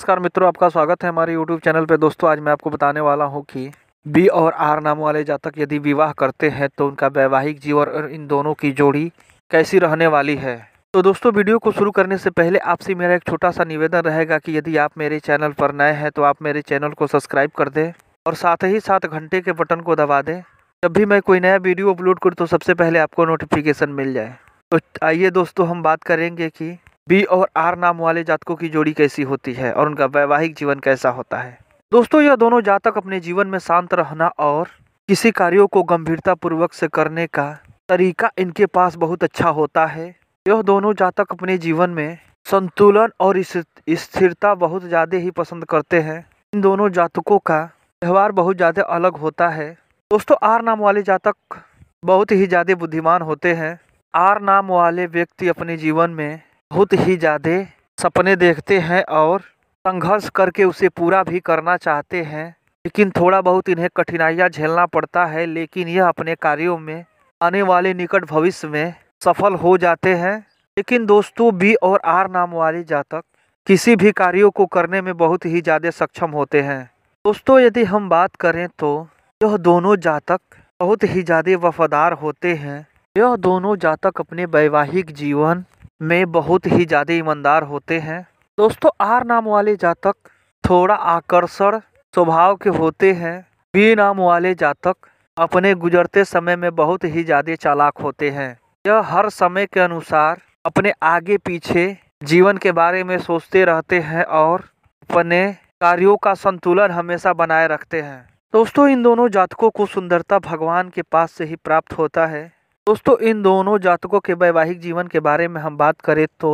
नमस्कार मित्रों आपका स्वागत है हमारे YouTube चैनल पे दोस्तों आज मैं आपको बताने वाला हूँ कि बी और आर नामों वाले जातक यदि विवाह करते हैं तो उनका वैवाहिक जीवन और इन दोनों की जोड़ी कैसी रहने वाली है तो दोस्तों वीडियो को शुरू करने से पहले आपसे मेरा एक छोटा सा निवेदन रहेगा कि यदि आप मेरे चैनल पर नए हैं तो आप मेरे चैनल को सब्सक्राइब कर दें और साथ ही साथ घंटे के बटन को दबा दें जब भी मैं कोई नया वीडियो अपलोड करूँ तो सबसे पहले आपको नोटिफिकेशन मिल जाए तो आइए दोस्तों हम बात करेंगे कि बी और आर नाम वाले जातकों की जोड़ी कैसी होती है और उनका वैवाहिक जीवन कैसा होता है दोस्तों यह दोनों जातक अपने जीवन में शांत रहना और किसी कार्यों को गंभीरता पूर्वक से करने का तरीका इनके पास बहुत अच्छा होता है यह दोनों जातक अपने जीवन में संतुलन और स्थिरता बहुत ज़्यादा ही पसंद करते हैं इन दोनों जातकों का व्यवहार बहुत ज़्यादा अलग होता है दोस्तों आर नाम वाले जातक बहुत ही ज़्यादा बुद्धिमान होते हैं आर नाम वाले व्यक्ति अपने जीवन में बहुत ही ज़्यादा सपने देखते हैं और संघर्ष करके उसे पूरा भी करना चाहते हैं लेकिन थोड़ा बहुत इन्हें कठिनाइयाँ झेलना पड़ता है लेकिन यह अपने कार्यों में आने वाले निकट भविष्य में सफल हो जाते हैं लेकिन दोस्तों बी और आर नाम वाले जातक किसी भी कार्यों को करने में बहुत ही ज़्यादा सक्षम होते हैं दोस्तों यदि हम बात करें तो यह दोनों जातक बहुत ही ज़्यादा वफादार होते हैं यह दोनों जातक अपने वैवाहिक जीवन में बहुत ही ज़्यादा ईमानदार होते हैं दोस्तों आर नाम वाले जातक थोड़ा आकर्षण स्वभाव के होते हैं बी नाम वाले जातक अपने गुजरते समय में बहुत ही ज़्यादा चालाक होते हैं यह हर समय के अनुसार अपने आगे पीछे जीवन के बारे में सोचते रहते हैं और अपने कार्यों का संतुलन हमेशा बनाए रखते हैं दोस्तों इन दोनों जातकों को सुंदरता भगवान के पास से ही प्राप्त होता है दोस्तों इन दोनों जातकों के वैवाहिक जीवन के बारे में हम बात करें तो